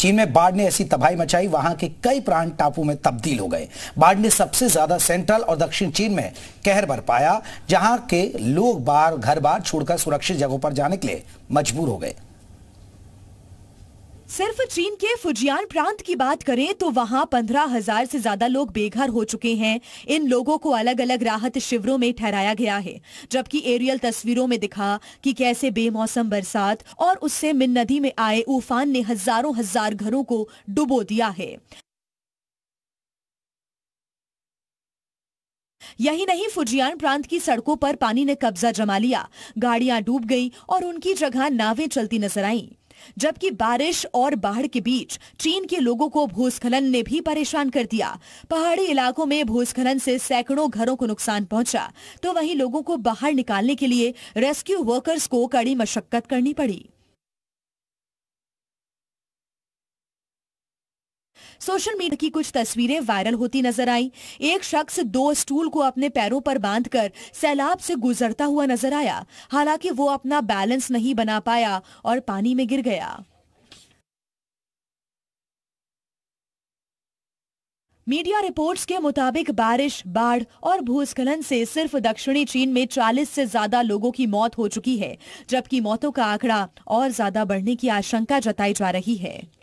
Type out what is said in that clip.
चीन में बाढ़ ने ऐसी तबाही मचाई वहां के कई प्राण टापू में तब्दील हो गए बाढ़ ने सबसे ज्यादा सेंट्रल और दक्षिण चीन में कहर बर पाया जहां के लोग बार घर बार छोड़कर सुरक्षित जगहों पर जाने के लिए मजबूर हो गए सिर्फ चीन के फुजियान प्रांत की बात करें तो वहां पंद्रह हजार से ज्यादा लोग बेघर हो चुके हैं इन लोगों को अलग अलग राहत शिविरों में ठहराया गया है जबकि एरियल तस्वीरों में दिखा कि कैसे बेमौसम बरसात और उससे मिन नदी में आए उफान ने हजारों हजार घरों को डुबो दिया है यही नहीं फुजियान प्रांत की सड़कों पर पानी ने कब्जा जमा लिया गाड़ियां डूब गई और उनकी जगह नावें चलती नजर आईं जबकि बारिश और बाढ़ के बीच चीन के लोगों को भूस्खलन ने भी परेशान कर दिया पहाड़ी इलाकों में भूस्खलन से सैकड़ों घरों को नुकसान पहुंचा तो वहीं लोगों को बाहर निकालने के लिए रेस्क्यू वर्कर्स को कड़ी मशक्कत करनी पड़ी सोशल मीडिया की कुछ तस्वीरें वायरल होती नजर आई एक शख्स दो स्टूल को अपने पैरों पर बांधकर सैलाब से गुजरता हुआ नजर आया हालांकि वो अपना बैलेंस नहीं बना पाया और पानी में गिर गया मीडिया रिपोर्ट्स के मुताबिक बारिश बाढ़ और भूस्खलन से सिर्फ दक्षिणी चीन में 40 से ज्यादा लोगों की मौत हो चुकी है जबकि मौतों का आंकड़ा और ज्यादा बढ़ने की आशंका जताई जा रही है